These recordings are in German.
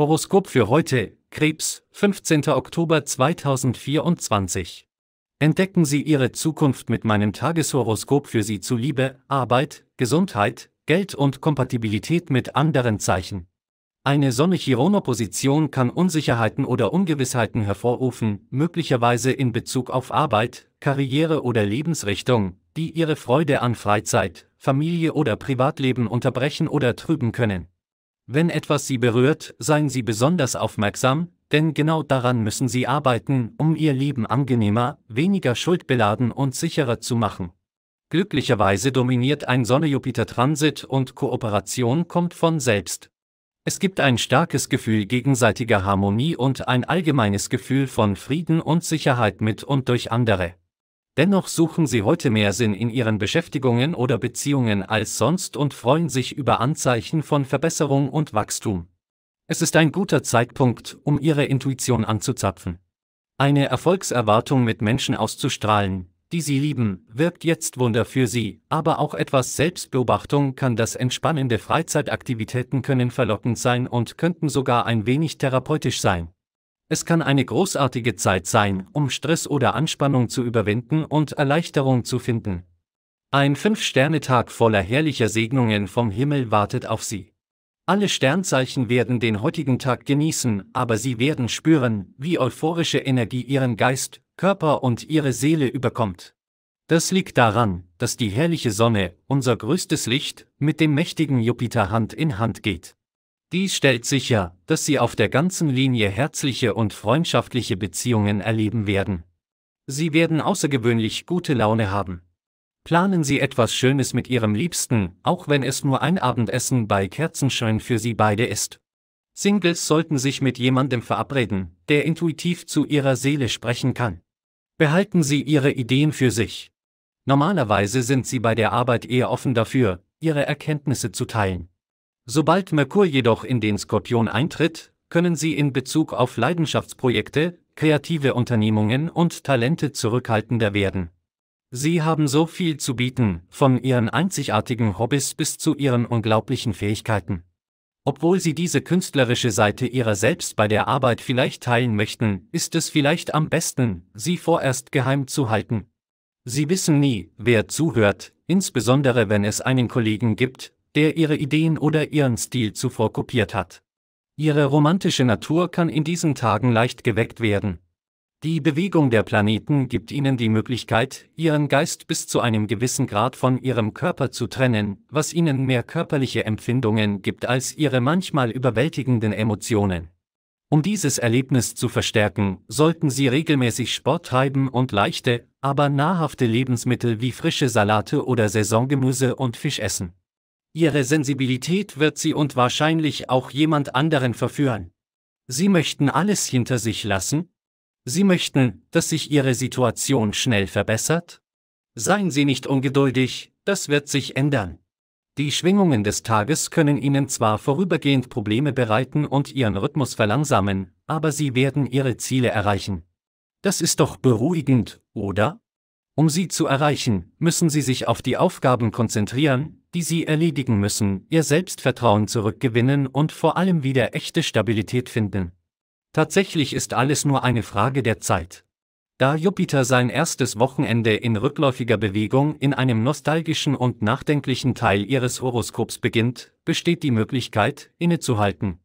Horoskop für heute, Krebs, 15. Oktober 2024. Entdecken Sie Ihre Zukunft mit meinem Tageshoroskop für Sie zu Liebe, Arbeit, Gesundheit, Geld und Kompatibilität mit anderen Zeichen. Eine Sonne-Chiron-Opposition kann Unsicherheiten oder Ungewissheiten hervorrufen, möglicherweise in Bezug auf Arbeit, Karriere oder Lebensrichtung, die Ihre Freude an Freizeit, Familie oder Privatleben unterbrechen oder trüben können. Wenn etwas Sie berührt, seien Sie besonders aufmerksam, denn genau daran müssen Sie arbeiten, um Ihr Leben angenehmer, weniger schuldbeladen und sicherer zu machen. Glücklicherweise dominiert ein Sonne-Jupiter-Transit und Kooperation kommt von selbst. Es gibt ein starkes Gefühl gegenseitiger Harmonie und ein allgemeines Gefühl von Frieden und Sicherheit mit und durch andere. Dennoch suchen sie heute mehr Sinn in ihren Beschäftigungen oder Beziehungen als sonst und freuen sich über Anzeichen von Verbesserung und Wachstum. Es ist ein guter Zeitpunkt, um ihre Intuition anzuzapfen. Eine Erfolgserwartung mit Menschen auszustrahlen, die sie lieben, wirkt jetzt Wunder für sie, aber auch etwas Selbstbeobachtung kann das entspannende Freizeitaktivitäten können verlockend sein und könnten sogar ein wenig therapeutisch sein. Es kann eine großartige Zeit sein, um Stress oder Anspannung zu überwinden und Erleichterung zu finden. Ein Fünf-Sterne-Tag voller herrlicher Segnungen vom Himmel wartet auf Sie. Alle Sternzeichen werden den heutigen Tag genießen, aber sie werden spüren, wie euphorische Energie ihren Geist, Körper und ihre Seele überkommt. Das liegt daran, dass die herrliche Sonne, unser größtes Licht, mit dem mächtigen Jupiter Hand in Hand geht. Dies stellt sicher, dass Sie auf der ganzen Linie herzliche und freundschaftliche Beziehungen erleben werden. Sie werden außergewöhnlich gute Laune haben. Planen Sie etwas Schönes mit Ihrem Liebsten, auch wenn es nur ein Abendessen bei Kerzenschein für Sie beide ist. Singles sollten sich mit jemandem verabreden, der intuitiv zu ihrer Seele sprechen kann. Behalten Sie Ihre Ideen für sich. Normalerweise sind Sie bei der Arbeit eher offen dafür, Ihre Erkenntnisse zu teilen. Sobald Merkur jedoch in den Skorpion eintritt, können Sie in Bezug auf Leidenschaftsprojekte, kreative Unternehmungen und Talente zurückhaltender werden. Sie haben so viel zu bieten, von Ihren einzigartigen Hobbys bis zu Ihren unglaublichen Fähigkeiten. Obwohl Sie diese künstlerische Seite Ihrer selbst bei der Arbeit vielleicht teilen möchten, ist es vielleicht am besten, sie vorerst geheim zu halten. Sie wissen nie, wer zuhört, insbesondere wenn es einen Kollegen gibt, der ihre Ideen oder ihren Stil zuvor kopiert hat. Ihre romantische Natur kann in diesen Tagen leicht geweckt werden. Die Bewegung der Planeten gibt ihnen die Möglichkeit, ihren Geist bis zu einem gewissen Grad von ihrem Körper zu trennen, was ihnen mehr körperliche Empfindungen gibt als ihre manchmal überwältigenden Emotionen. Um dieses Erlebnis zu verstärken, sollten Sie regelmäßig Sport treiben und leichte, aber nahrhafte Lebensmittel wie frische Salate oder Saisongemüse und Fisch essen. Ihre Sensibilität wird Sie und wahrscheinlich auch jemand anderen verführen. Sie möchten alles hinter sich lassen? Sie möchten, dass sich Ihre Situation schnell verbessert? Seien Sie nicht ungeduldig, das wird sich ändern. Die Schwingungen des Tages können Ihnen zwar vorübergehend Probleme bereiten und Ihren Rhythmus verlangsamen, aber Sie werden Ihre Ziele erreichen. Das ist doch beruhigend, oder? Um sie zu erreichen, müssen Sie sich auf die Aufgaben konzentrieren, die sie erledigen müssen, ihr Selbstvertrauen zurückgewinnen und vor allem wieder echte Stabilität finden. Tatsächlich ist alles nur eine Frage der Zeit. Da Jupiter sein erstes Wochenende in rückläufiger Bewegung in einem nostalgischen und nachdenklichen Teil ihres Horoskops beginnt, besteht die Möglichkeit, innezuhalten.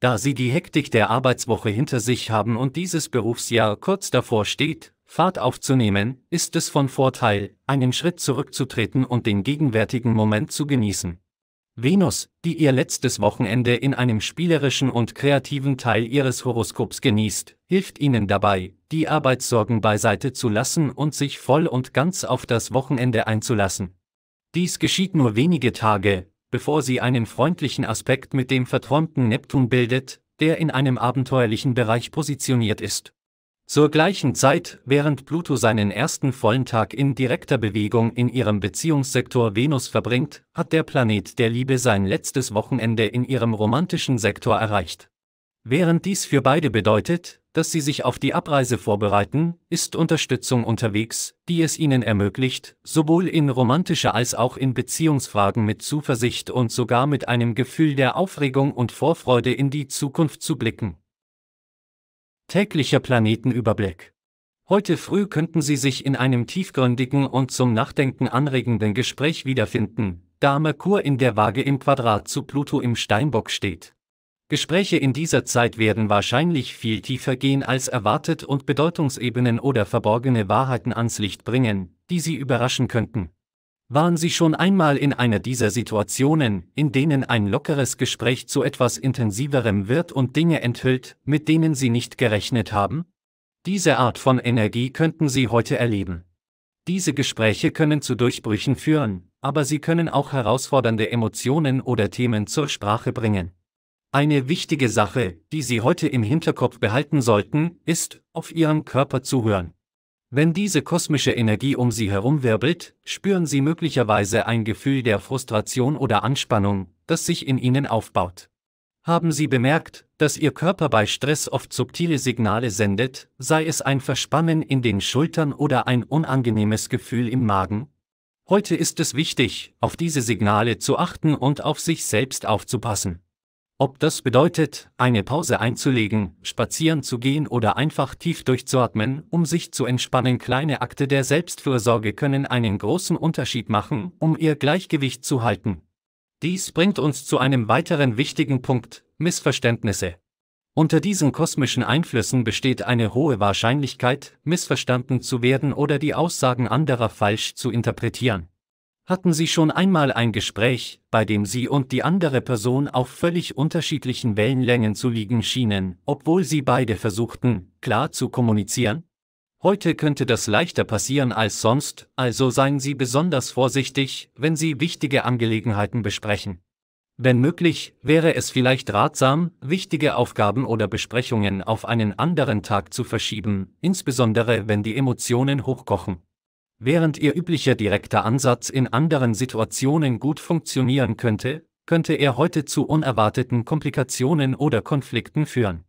Da sie die Hektik der Arbeitswoche hinter sich haben und dieses Berufsjahr kurz davor steht, Fahrt aufzunehmen, ist es von Vorteil, einen Schritt zurückzutreten und den gegenwärtigen Moment zu genießen. Venus, die ihr letztes Wochenende in einem spielerischen und kreativen Teil ihres Horoskops genießt, hilft ihnen dabei, die Arbeitssorgen beiseite zu lassen und sich voll und ganz auf das Wochenende einzulassen. Dies geschieht nur wenige Tage, bevor sie einen freundlichen Aspekt mit dem verträumten Neptun bildet, der in einem abenteuerlichen Bereich positioniert ist. Zur gleichen Zeit, während Pluto seinen ersten vollen Tag in direkter Bewegung in ihrem Beziehungssektor Venus verbringt, hat der Planet der Liebe sein letztes Wochenende in ihrem romantischen Sektor erreicht. Während dies für beide bedeutet, dass sie sich auf die Abreise vorbereiten, ist Unterstützung unterwegs, die es ihnen ermöglicht, sowohl in romantischer als auch in Beziehungsfragen mit Zuversicht und sogar mit einem Gefühl der Aufregung und Vorfreude in die Zukunft zu blicken. Täglicher Planetenüberblick. Heute früh könnten Sie sich in einem tiefgründigen und zum Nachdenken anregenden Gespräch wiederfinden, da Merkur in der Waage im Quadrat zu Pluto im Steinbock steht. Gespräche in dieser Zeit werden wahrscheinlich viel tiefer gehen als erwartet und Bedeutungsebenen oder verborgene Wahrheiten ans Licht bringen, die Sie überraschen könnten. Waren Sie schon einmal in einer dieser Situationen, in denen ein lockeres Gespräch zu etwas intensiverem wird und Dinge enthüllt, mit denen Sie nicht gerechnet haben? Diese Art von Energie könnten Sie heute erleben. Diese Gespräche können zu Durchbrüchen führen, aber sie können auch herausfordernde Emotionen oder Themen zur Sprache bringen. Eine wichtige Sache, die Sie heute im Hinterkopf behalten sollten, ist, auf Ihren Körper zu hören. Wenn diese kosmische Energie um Sie herumwirbelt, spüren Sie möglicherweise ein Gefühl der Frustration oder Anspannung, das sich in Ihnen aufbaut. Haben Sie bemerkt, dass Ihr Körper bei Stress oft subtile Signale sendet, sei es ein Verspannen in den Schultern oder ein unangenehmes Gefühl im Magen? Heute ist es wichtig, auf diese Signale zu achten und auf sich selbst aufzupassen. Ob das bedeutet, eine Pause einzulegen, spazieren zu gehen oder einfach tief durchzuatmen, um sich zu entspannen, kleine Akte der Selbstfürsorge können einen großen Unterschied machen, um ihr Gleichgewicht zu halten. Dies bringt uns zu einem weiteren wichtigen Punkt, Missverständnisse. Unter diesen kosmischen Einflüssen besteht eine hohe Wahrscheinlichkeit, missverstanden zu werden oder die Aussagen anderer falsch zu interpretieren. Hatten Sie schon einmal ein Gespräch, bei dem Sie und die andere Person auf völlig unterschiedlichen Wellenlängen zu liegen schienen, obwohl Sie beide versuchten, klar zu kommunizieren? Heute könnte das leichter passieren als sonst, also seien Sie besonders vorsichtig, wenn Sie wichtige Angelegenheiten besprechen. Wenn möglich, wäre es vielleicht ratsam, wichtige Aufgaben oder Besprechungen auf einen anderen Tag zu verschieben, insbesondere wenn die Emotionen hochkochen. Während ihr üblicher direkter Ansatz in anderen Situationen gut funktionieren könnte, könnte er heute zu unerwarteten Komplikationen oder Konflikten führen.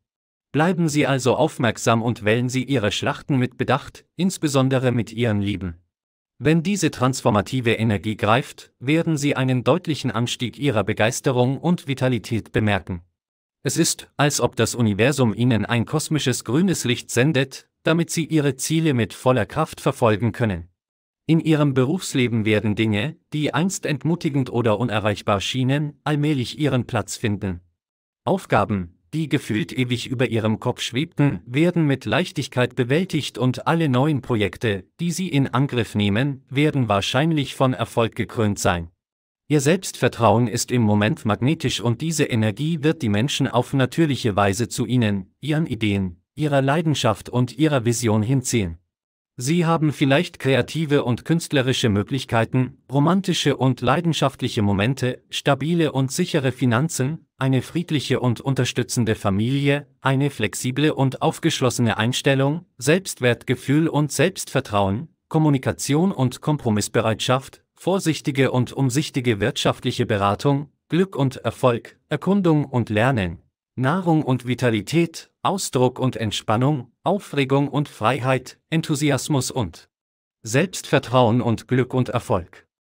Bleiben Sie also aufmerksam und wählen Sie Ihre Schlachten mit Bedacht, insbesondere mit Ihren Lieben. Wenn diese transformative Energie greift, werden Sie einen deutlichen Anstieg Ihrer Begeisterung und Vitalität bemerken. Es ist, als ob das Universum Ihnen ein kosmisches grünes Licht sendet, damit Sie Ihre Ziele mit voller Kraft verfolgen können. In ihrem Berufsleben werden Dinge, die einst entmutigend oder unerreichbar schienen, allmählich ihren Platz finden. Aufgaben, die gefühlt ewig über ihrem Kopf schwebten, werden mit Leichtigkeit bewältigt und alle neuen Projekte, die sie in Angriff nehmen, werden wahrscheinlich von Erfolg gekrönt sein. Ihr Selbstvertrauen ist im Moment magnetisch und diese Energie wird die Menschen auf natürliche Weise zu ihnen, ihren Ideen, ihrer Leidenschaft und ihrer Vision hinziehen. Sie haben vielleicht kreative und künstlerische Möglichkeiten, romantische und leidenschaftliche Momente, stabile und sichere Finanzen, eine friedliche und unterstützende Familie, eine flexible und aufgeschlossene Einstellung, Selbstwertgefühl und Selbstvertrauen, Kommunikation und Kompromissbereitschaft, vorsichtige und umsichtige wirtschaftliche Beratung, Glück und Erfolg, Erkundung und Lernen, Nahrung und Vitalität, Ausdruck und Entspannung, Aufregung und Freiheit, Enthusiasmus und Selbstvertrauen und Glück und Erfolg.